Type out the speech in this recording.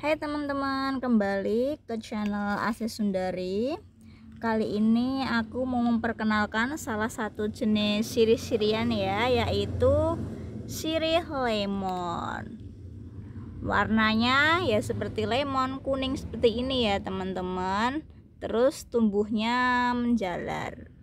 Hai teman-teman, kembali ke channel Asih Sundari. Kali ini aku mau memperkenalkan salah satu jenis sirih-sirian ya, yaitu sirih lemon. Warnanya ya seperti lemon, kuning seperti ini ya, teman-teman. Terus tumbuhnya menjalar.